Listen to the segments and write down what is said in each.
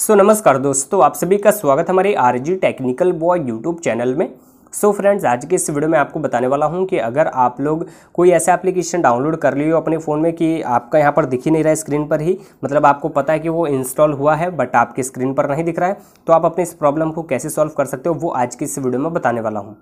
सो so, नमस्कार दोस्तों आप सभी का स्वागत हमारे R G technical boy YouTube channel में सो so फ्रेंड्स आज के इस वीडियो में आपको बताने वाला हूं कि अगर आप लोग कोई ऐसा एप्लीकेशन डाउनलोड कर लिए हो अपने फ़ोन में कि आपका यहां पर दिख ही नहीं रहा है स्क्रीन पर ही मतलब आपको पता है कि वो इंस्टॉल हुआ है बट आपके स्क्रीन पर नहीं दिख रहा है तो आप अपने इस प्रॉब्लम को कैसे सॉल्व कर सकते हो वो आज की इस वीडियो में बताने वाला हूँ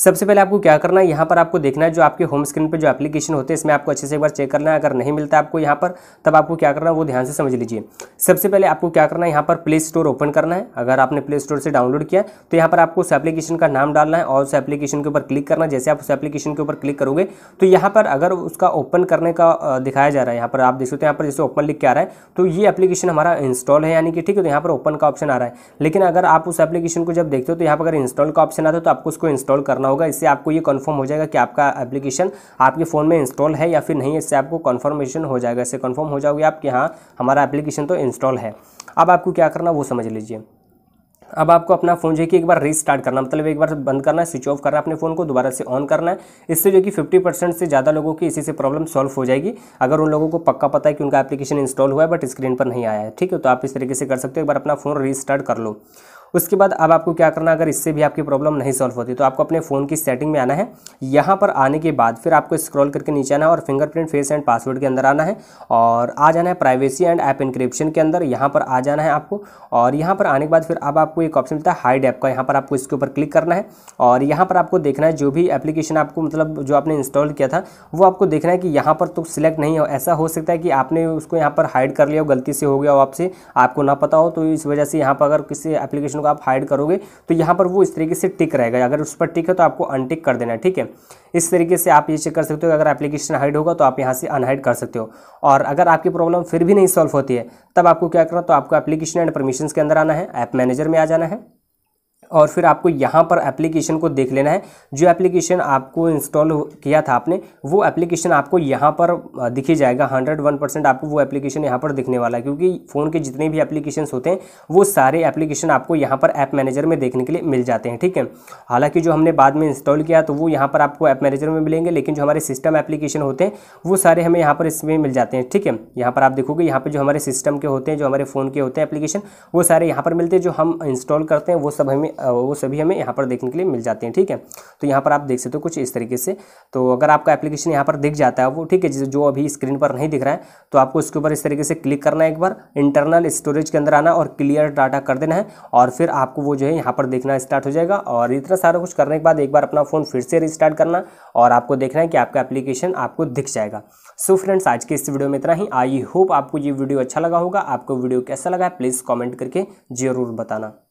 सबसे पहले आपको क्या करना है यहाँ पर आपको देखना है जो आपके होम स्क्रीन पर जो एप्लीकेशन होते हैं इसमें आपको अच्छे से एक बार चेक करना है अगर नहीं मिलता आपको यहाँ पर तब आपको क्या करना है वो ध्यान से समझ लीजिए सबसे पहले आपको क्या करना है यहाँ पर प्ले स्टोर ओपन करना है अगर आपने प्ले स्टोर से डाउनलोड किया तो यहाँ पर आपको उस एप्लीकेशन का नाम डालना है और उस एप्लीकेशन के ऊपर क्लिक करना है जैसे आप उस एप्लीकेशन के ऊपर क्लिक करोगे तो यहाँ पर अगर उसका ओपन करने का दिखाया जा रहा है यहाँ पर आप देख सकते हैं यहाँ पर जैसे ओपन लिख के आ रहा है तो ये एप्लीकेशन हमारा इंस्टॉल है यानी कि ठीक है तो यहाँ पर ओपन का ऑप्शन आ रहा है लेकिन अगर आप उस एप्लीकेशन को जब देखते हो तो यहाँ पर अगर इंस्टॉल का ऑप्शन आता है तो आपको उसको इंस्टॉल करना होगा इससे आपको ये कन्फर्म हो जाएगा कि आपका एप्लीकेशन आपके फ़ोन में इंस्टॉल है या फिर नहीं इससे आपको कन्फर्मेशन हो जाएगा इससे कन्फर्म हो जाओगे आप कि हाँ हमारा एप्लीकेशन तो इंस्टॉल है अब आपको क्या करना वो समझ लीजिए अब आपको अपना फ़ोन जो है कि एक बार रीस्टार्ट करना मतलब एक बार बंद करना है स्विच ऑफ करना है अपने फ़ोन को दोबारा से ऑन करना है इससे जो कि 50 परसेंट से ज़्यादा लोगों की इसी से प्रॉब्लम सॉल्व हो जाएगी अगर उन लोगों को पक्का पता है कि उनका एप्लीकेशन इंस्टॉल हुआ है बट स्क्रीन पर नहीं आया है ठीक है तो आप इस तरीके से कर सकते हो एक बार अपना फ़ोन रीस्टार्ट कर लो उसके बाद अब आपको क्या करना अगर इससे भी आपकी प्रॉब्लम नहीं सॉल्व होती तो आपको अपने फ़ोन की सेटिंग में आना है यहाँ पर आने के बाद फिर आपको स्क्रॉल करके नीचे आना है और फिंगरप्रिंट फेस एंड पासवर्ड के अंदर आना है और आ जाना है प्राइवेसी एंड ऐप इंक्रिप्शन के अंदर यहाँ पर आ जाना है आपको और यहाँ पर आने के बाद फिर अब आपको एक ऑप्शन मिलता है हाइड ऐप का यहाँ पर आपको इसके ऊपर क्लिक करना है और यहाँ पर आपको देखना है जो भी एप्लीकेशन आपको मतलब जो आपने इंस्टॉल किया था वो आपको देखना है कि यहाँ पर तो सिलेक्ट नहीं हो ऐसा हो सकता है कि आपने उसको यहाँ पर हाइड कर लिया हो गलती से हो गया हो आपसे आपको ना पता हो तो इस वजह से यहाँ पर अगर किसी एप्लीकेशन को आप हाइड करोगे तो यहाँ पर वो इस तरीके से टिक रहेगा अगर उस पर टिक है तो आपको अनटिक कर देना है ठीक है इस तरीके से आप ये चेक कर सकते हो अगर एप्लीकेशन हाइड होगा तो आप यहाँ से अनहाइड कर सकते हो और अगर आपकी प्रॉब्लम फिर भी नहीं सॉल्व होती है तब आपको क्या करना तो आपको एप्लीकेशन एंड परमिशन के अंदर आना है ऐप मैनेजर में आ जाना है और फिर आपको यहाँ पर एप्लीकेशन को देख लेना है जो एप्लीकेशन आपको इंस्टॉल किया था आपने वो एप्लीकेशन आपको यहाँ पर दिखी जाएगा हंड्रेड वन परसेंट आपको वो एप्लीकेशन यहाँ पर दिखने वाला है क्योंकि फ़ोन के जितने भी एप्लीकेशन होते हैं वो सारे एप्लीकेशन आपको यहाँ पर ऐप मैनेजर में देखने के लिए मिल जाते हैं ठीक है हालाँकि जो हमने बाद में इंस्टॉल किया तो वो यहाँ पर आपको ऐप मैनेजर में मिलेंगे लेकिन जो हमारे सिस्टम एप्लीकेशन होते हैं वो सारे हमें यहाँ पर इसमें मिल जाते हैं ठीक है यहाँ पर आप देखोगे यहाँ पर जो हमारे सिस्टम के होते हैं जो हमारे फ़ोन के होते हैं एप्लीकेशन वो सारे यहाँ पर मिलते हैं जो हम इंस्टॉल करते हैं वो सब हमें वो सभी हमें यहाँ पर देखने के लिए मिल जाते हैं ठीक है तो यहाँ पर आप देख सकते हो कुछ इस तरीके से तो अगर आपका एप्लीकेशन यहाँ पर दिख जाता है वो ठीक है जो अभी स्क्रीन पर नहीं दिख रहा है तो आपको इसके ऊपर इस तरीके से क्लिक करना है एक बार इंटरनल स्टोरेज के अंदर आना और क्लियर डाटा कर देना है और फिर आपको वो जो है यहाँ पर देखना स्टार्ट हो जाएगा और इतना सारा कुछ करने के बाद एक बार अपना फ़ोन फिर से रिस्टार्ट करना और आपको देखना है कि आपका एप्लीकेशन आपको दिख जाएगा सो so फ्रेंड्स आज के इस वीडियो में इतना ही आई होप आपको ये वीडियो अच्छा लगा होगा आपको वीडियो कैसा लगा है प्लीज़ कमेंट करके ज़रूर बताना